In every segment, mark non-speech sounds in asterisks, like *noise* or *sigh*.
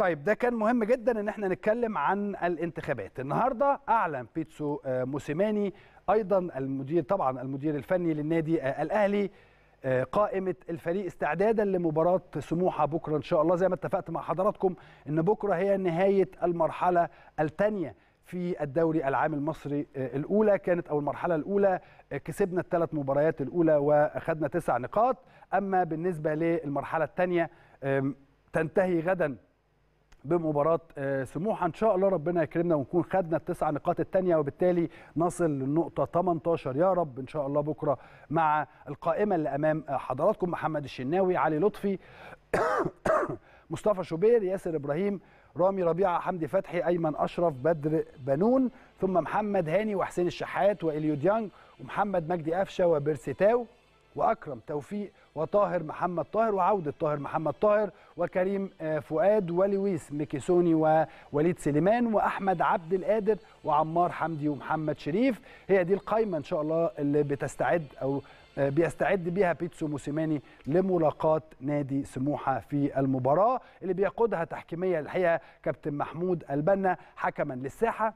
طيب ده كان مهم جدا ان احنا نتكلم عن الانتخابات النهارده اعلن بيتسو آه، موسيماني ايضا المدير طبعا المدير الفني للنادي آه، الاهلي آه، قائمه الفريق استعدادا لمباراه سموحه بكره ان شاء الله زي ما اتفقت مع حضراتكم ان بكره هي نهايه المرحله الثانيه في الدوري العام المصري الاولى كانت او المرحله الاولى كسبنا الثلاث مباريات الاولى واخذنا تسع نقاط اما بالنسبه للمرحله الثانيه تنتهي غدا بمباراه آه، سموحه ان شاء الله ربنا يكرمنا ونكون خدنا التسع نقاط الثانيه وبالتالي نصل للنقطه 18 يا رب ان شاء الله بكره مع القائمه اللي امام آه، حضراتكم محمد الشناوي علي لطفي *coughs* مصطفى شوبير ياسر ابراهيم رامي ربيعه حمدي فتحي ايمن اشرف بدر بنون ثم محمد هاني وحسين الشحات واليو ديانج ومحمد مجدي قفشه وبيرسيتاو واكرم توفيق وطاهر محمد طاهر وعوده طاهر محمد طاهر وكريم آه، فؤاد ولويس ميكيسوني ووليد سليمان واحمد عبد القادر وعمار حمدي ومحمد شريف هي دي القايمه ان شاء الله اللي بتستعد او آه، بيستعد بيها بيتسو موسيماني لملاقاة نادي سموحة في المباراة اللي بيقودها تحكيميا الحقيقة كابتن محمود البنا حكما للساحة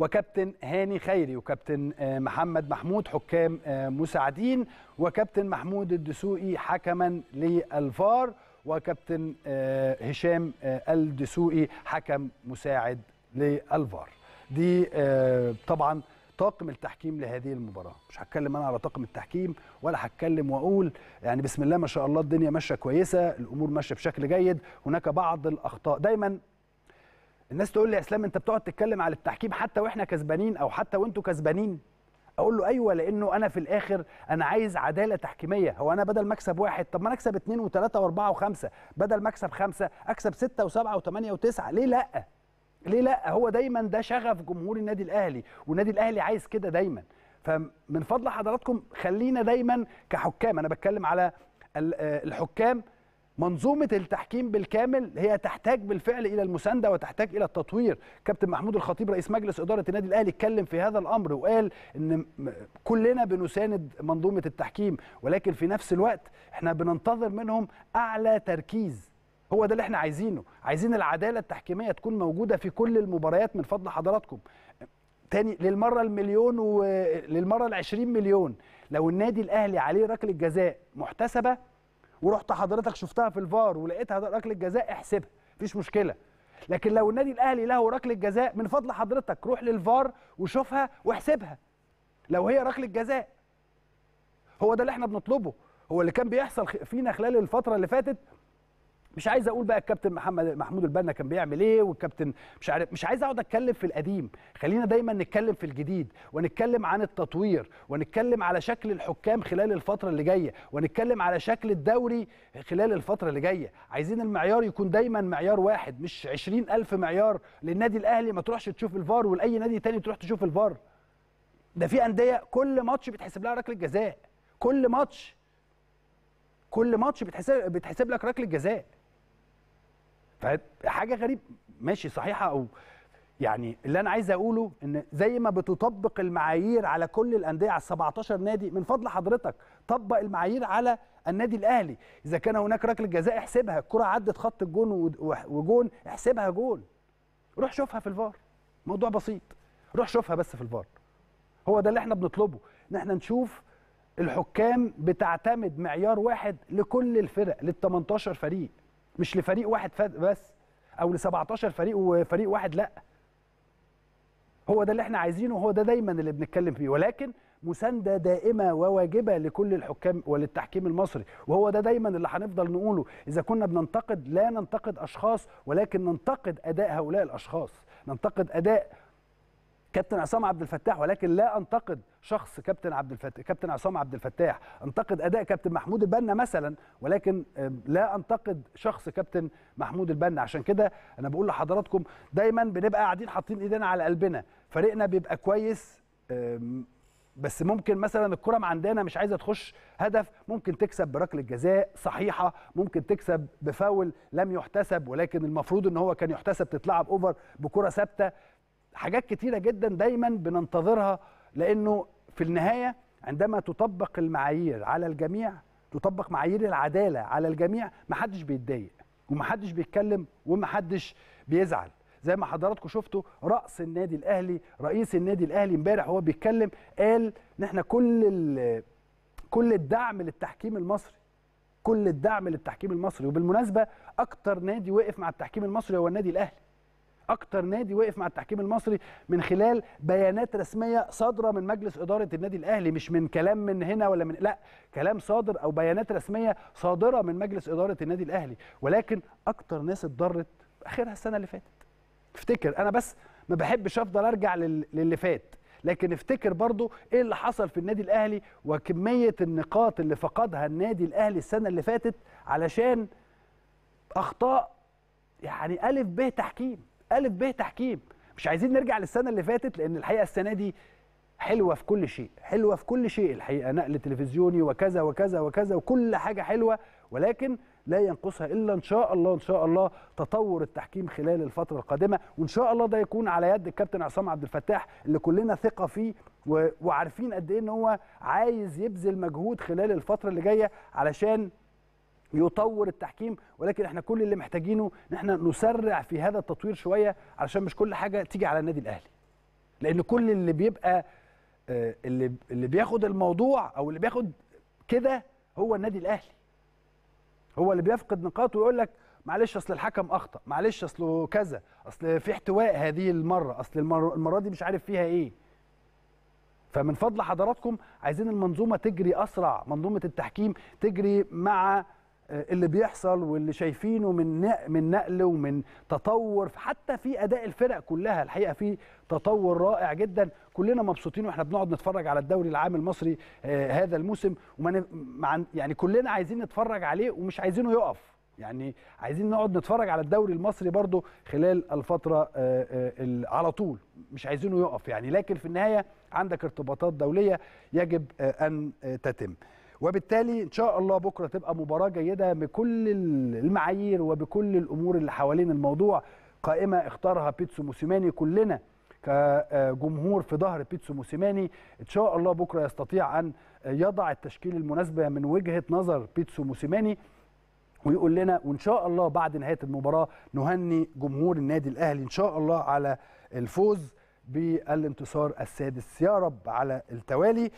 وكابتن هاني خيري وكابتن آه، محمد محمود حكام آه، مساعدين وكابتن محمود الدسوقي حكما للفار وكابتن آه، هشام الدسوقي حكم مساعد للفار دي طبعا طاقم التحكيم لهذه المباراه مش هتكلم انا على طاقم التحكيم ولا هتكلم واقول يعني بسم الله ما شاء الله الدنيا ماشيه كويسه الامور ماشيه بشكل جيد هناك بعض الاخطاء دايما الناس تقول لي يا اسلام انت بتقعد تتكلم على التحكيم حتى واحنا كسبانين او حتى وانتوا كسبانين اقول له ايوه لانه انا في الاخر انا عايز عداله تحكيميه هو انا بدل ما اكسب واحد طب ما انا اكسب اثنين وثلاثه واربعه وخمسه بدل ما اكسب خمسه اكسب سته وسبعه وثمانيه وتسعه ليه لا؟ ليه لا؟ هو دايما ده شغف جمهور النادي الاهلي والنادي الاهلي عايز كده دايما فمن فضل حضراتكم خلينا دايما كحكام انا بتكلم على آه، الحكام منظومه التحكيم بالكامل هي تحتاج بالفعل الى المسانده وتحتاج الى التطوير كابتن محمود الخطيب رئيس مجلس اداره النادي الاهلي اتكلم في هذا الامر وقال ان كلنا بنساند منظومه التحكيم ولكن في نفس الوقت احنا بننتظر منهم اعلى تركيز هو ده اللي احنا عايزينه عايزين العداله التحكيميه تكون موجوده في كل المباريات من فضل حضراتكم تاني للمره المليون وللمره ال 20 مليون لو النادي الاهلي عليه ركله جزاء محتسبه ورحت حضرتك شفتها في الفار ولقيتها ركله جزاء احسبها مفيش مشكله لكن لو النادي الاهلي له ركله جزاء من فضل حضرتك روح للفار وشوفها واحسبها لو هي ركله جزاء هو ده اللي احنا بنطلبه هو اللي كان بيحصل فينا خلال الفتره اللي فاتت مش عايز اقول بقى الكابتن محمد محمود البنا كان بيعمل ايه والكابتن مش عارف مش عايز اقعد اتكلم في القديم خلينا دايما نتكلم في الجديد ونتكلم عن التطوير ونتكلم على شكل الحكام خلال الفتره اللي جايه ونتكلم على شكل الدوري خلال الفتره اللي جايه عايزين المعيار يكون دايما معيار واحد مش 20000 معيار للنادي الاهلي ما تروحش تشوف الفار ولاي نادي تاني تروح تشوف الفار ده في انديه كل ماتش بيتحسب لها ركله جزاء كل ماتش كل ماتش بتحسب بتحسب لك ركله جزاء فحاجه غريب ماشي صحيحه او يعني اللي انا عايز اقوله ان زي ما بتطبق المعايير على كل الانديه على 17 نادي من فضل حضرتك طبق المعايير على النادي الاهلي اذا كان هناك ركله جزاء احسبها الكره عدت خط الجون وجون احسبها جون روح شوفها في الفار موضوع بسيط روح شوفها بس في الفار هو ده اللي احنا بنطلبه ان احنا نشوف الحكام بتعتمد معيار واحد لكل الفرق لل 18 فريق مش لفريق واحد بس او ل 17 فريق وفريق واحد لا هو ده اللي احنا عايزينه هو ده دايما اللي بنتكلم فيه ولكن مسانده دائمه وواجبه لكل الحكام وللتحكيم المصري وهو ده دايما اللي هنفضل نقوله اذا كنا بننتقد لا ننتقد اشخاص ولكن ننتقد اداء هؤلاء الاشخاص ننتقد اداء كابتن عصام عبد الفتاح ولكن لا انتقد شخص كابتن عبد الفتاح كابتن عصام عبد الفتاح انتقد اداء كابتن محمود البنا مثلا ولكن لا انتقد شخص كابتن محمود البنا عشان كده انا بقول لحضراتكم دايما بنبقى قاعدين حاطين ايدينا على قلبنا فريقنا بيبقى كويس بس ممكن مثلا الكره ما عندنا مش عايزه تخش هدف ممكن تكسب بركله جزاء صحيحه ممكن تكسب بفاول لم يحتسب ولكن المفروض ان هو كان يحتسب تتلعب اوفر بكره ثابته حاجات كتيره جدا دايما بننتظرها لانه في النهايه عندما تطبق المعايير على الجميع تطبق معايير العداله على الجميع محدش بيتضايق ومحدش بيتكلم ومحدش بيزعل زي ما حضراتكم شفتوا راس النادي الاهلي رئيس النادي الاهلي امبارح وهو بيتكلم قال ان احنا كل كل الدعم للتحكيم المصري كل الدعم للتحكيم المصري وبالمناسبه اكتر نادي وقف مع التحكيم المصري هو النادي الاهلي اكتر نادي وقف مع التحكيم المصري من خلال بيانات رسميه صادره من مجلس اداره النادي الاهلي مش من كلام من هنا ولا من لا كلام صادر او بيانات رسميه صادره من مجلس اداره النادي الاهلي ولكن اكتر ناس اتضرت اخرها السنه اللي فاتت افتكر انا بس ما بحبش افضل ارجع للي فات لكن افتكر برضو ايه اللي حصل في النادي الاهلي وكميه النقاط اللي فقدها النادي الاهلي السنه اللي فاتت علشان اخطاء يعني الف ب تحكيم الف ب تحكيم مش عايزين نرجع للسنه اللي فاتت لان الحقيقه السنه دي حلوه في كل شيء حلوه في كل شيء الحقيقه نقل تلفزيوني وكذا وكذا وكذا وكل حاجه حلوه ولكن لا ينقصها الا ان شاء الله ان شاء الله تطور التحكيم خلال الفتره القادمه وان شاء الله ده يكون على يد الكابتن عصام عبد الفتاح اللي كلنا ثقه فيه وعارفين قد ايه ان هو عايز يبذل مجهود خلال الفتره اللي جايه علشان يطور التحكيم ولكن احنا كل اللي محتاجينه ان احنا نسرع في هذا التطوير شويه علشان مش كل حاجه تيجي على النادي الاهلي لان كل اللي بيبقى آه، اللي اللي بياخد الموضوع او اللي بياخد كده هو النادي الاهلي هو اللي بيفقد نقاط ويقول لك معلش اصل الحكم اخطا معلش اصله كذا اصل في احتواء هذه المره اصل المره, المرة دي مش عارف فيها ايه فمن فضل حضراتكم عايزين المنظومه تجري اسرع منظومه التحكيم تجري مع اللي بيحصل واللي شايفينه من من نقل ومن تطور حتى في اداء الفرق كلها الحقيقه في تطور رائع جدا كلنا مبسوطين واحنا بنقعد نتفرج على الدوري العام المصري آه، هذا الموسم وما يعني كلنا عايزين نتفرج عليه ومش عايزينه يقف يعني عايزين نقعد نتفرج على الدوري المصري برضو خلال الفترة آه، آه، على طول مش عايزينه يقف يعني لكن في النهاية عندك ارتباطات دولية يجب أن تتم وبالتالي ان شاء الله بكره تبقى مباراه جيده بكل المعايير وبكل الامور اللي حوالين الموضوع قائمه اختارها بيتسو موسيماني كلنا كجمهور في ظهر بيتسو موسيماني ان شاء الله بكره يستطيع ان يضع التشكيل المناسبه من وجهه نظر بيتسو موسيماني ويقول لنا وان شاء الله بعد نهايه المباراه نهني جمهور النادي الاهلي ان شاء الله على الفوز بالانتصار السادس يا رب على التوالي